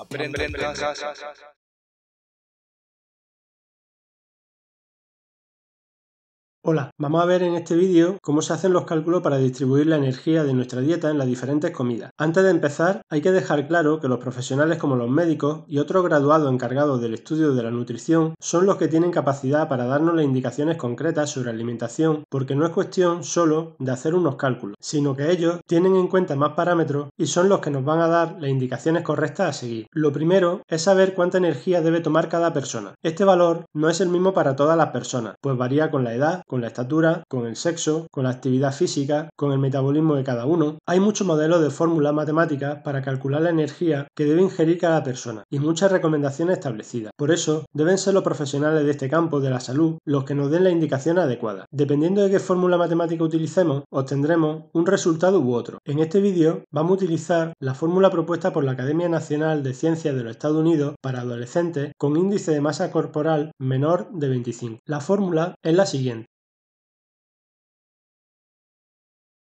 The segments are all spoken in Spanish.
अपने Hola, vamos a ver en este vídeo cómo se hacen los cálculos para distribuir la energía de nuestra dieta en las diferentes comidas. Antes de empezar, hay que dejar claro que los profesionales como los médicos y otros graduados encargados del estudio de la nutrición son los que tienen capacidad para darnos las indicaciones concretas sobre alimentación, porque no es cuestión solo de hacer unos cálculos, sino que ellos tienen en cuenta más parámetros y son los que nos van a dar las indicaciones correctas a seguir. Lo primero es saber cuánta energía debe tomar cada persona. Este valor no es el mismo para todas las personas, pues varía con la edad, con la estatura, con el sexo, con la actividad física, con el metabolismo de cada uno. Hay muchos modelos de fórmulas matemáticas para calcular la energía que debe ingerir cada persona y muchas recomendaciones establecidas. Por eso, deben ser los profesionales de este campo de la salud los que nos den la indicación adecuada. Dependiendo de qué fórmula matemática utilicemos, obtendremos un resultado u otro. En este vídeo vamos a utilizar la fórmula propuesta por la Academia Nacional de Ciencias de los Estados Unidos para adolescentes con índice de masa corporal menor de 25. La fórmula es la siguiente.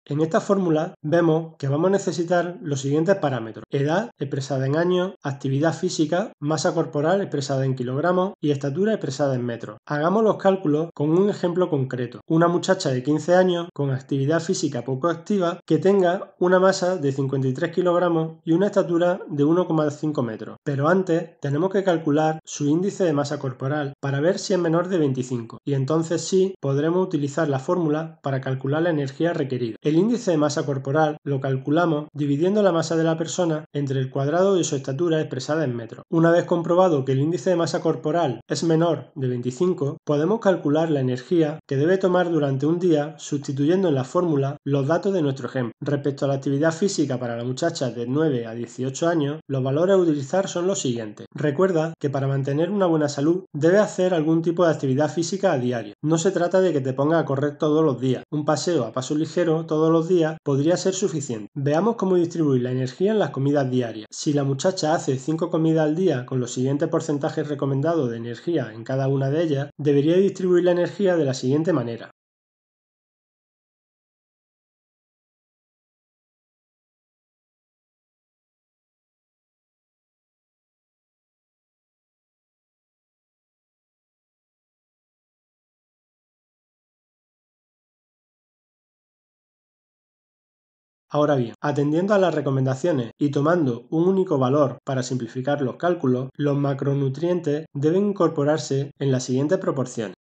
En esta fórmula vemos que vamos a necesitar los siguientes parámetros. Edad expresada en años, actividad física, masa corporal expresada en kilogramos y estatura expresada en metros. Hagamos los cálculos con un ejemplo concreto. Una muchacha de 15 años con actividad física poco activa que tenga una masa de 53 kilogramos y una estatura de 1,5 metros. Pero antes tenemos que calcular su índice de masa corporal para ver si es menor de 25 y entonces sí podremos utilizar la fórmula para calcular la energía requerida. El índice de masa corporal lo calculamos dividiendo la masa de la persona entre el cuadrado de su estatura expresada en metros. Una vez comprobado que el índice de masa corporal es menor de 25, podemos calcular la energía que debe tomar durante un día sustituyendo en la fórmula los datos de nuestro ejemplo. Respecto a la actividad física para la muchacha de 9 a 18 años, los valores a utilizar son los siguientes. Recuerda que para mantener una buena salud debe hacer algún tipo de actividad física a diario. No se trata de que te ponga a correr todos los días, un paseo a paso ligero todo los días podría ser suficiente. Veamos cómo distribuir la energía en las comidas diarias. Si la muchacha hace 5 comidas al día con los siguientes porcentajes recomendados de energía en cada una de ellas, debería distribuir la energía de la siguiente manera. Ahora bien, atendiendo a las recomendaciones y tomando un único valor para simplificar los cálculos, los macronutrientes deben incorporarse en la siguiente proporción.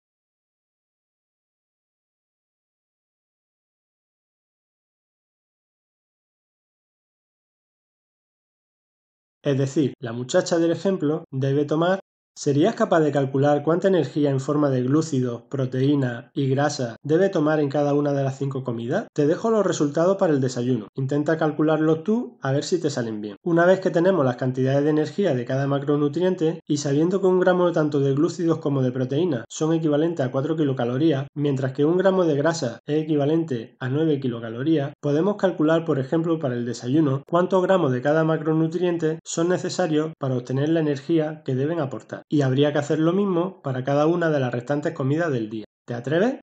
Es decir, la muchacha del ejemplo debe tomar ¿Serías capaz de calcular cuánta energía en forma de glúcidos, proteína y grasa debe tomar en cada una de las cinco comidas? Te dejo los resultados para el desayuno. Intenta calcularlos tú a ver si te salen bien. Una vez que tenemos las cantidades de energía de cada macronutriente y sabiendo que un gramo tanto de glúcidos como de proteína son equivalentes a 4 kilocalorías, mientras que un gramo de grasa es equivalente a 9 kilocalorías, podemos calcular, por ejemplo, para el desayuno cuántos gramos de cada macronutriente son necesarios para obtener la energía que deben aportar y habría que hacer lo mismo para cada una de las restantes comidas del día. ¿Te atreves?